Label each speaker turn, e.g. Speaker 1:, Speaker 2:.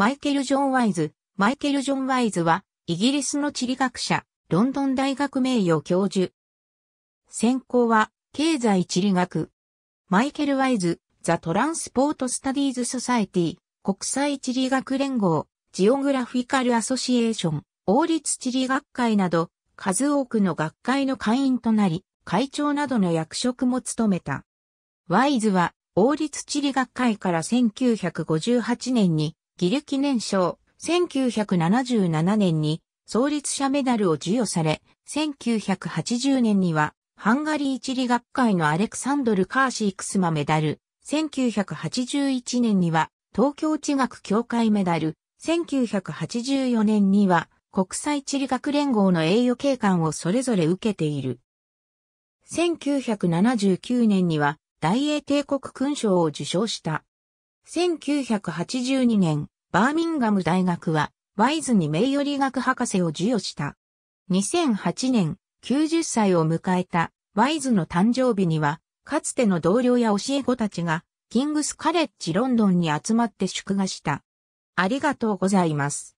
Speaker 1: マイケル・ジョン・ワイズ。マイケル・ジョン・ワイズは、イギリスの地理学者、ロンドン大学名誉教授。専攻は、経済地理学。マイケル・ワイズ、ザ・トランスポート・スタディーズ・ソサエティ、国際地理学連合、ジオグラフィカル・アソシエーション、王立地理学会など、数多くの学会の会員となり、会長などの役職も務めた。ワイズは、王立地理学会から1958年にギル記念賞、1977年に創立者メダルを授与され、1980年にはハンガリー地理学会のアレクサンドル・カーシー・クスマメダル、1981年には東京地学協会メダル、1984年には国際地理学連合の栄誉警官をそれぞれ受けている。1979年には大英帝国勲章を受章した。1982年、バーミンガム大学は、ワイズに名誉理学博士を授与した。2008年、90歳を迎えた、ワイズの誕生日には、かつての同僚や教え子たちが、キングスカレッジロンドンに集まって祝賀した。
Speaker 2: ありがとうございます。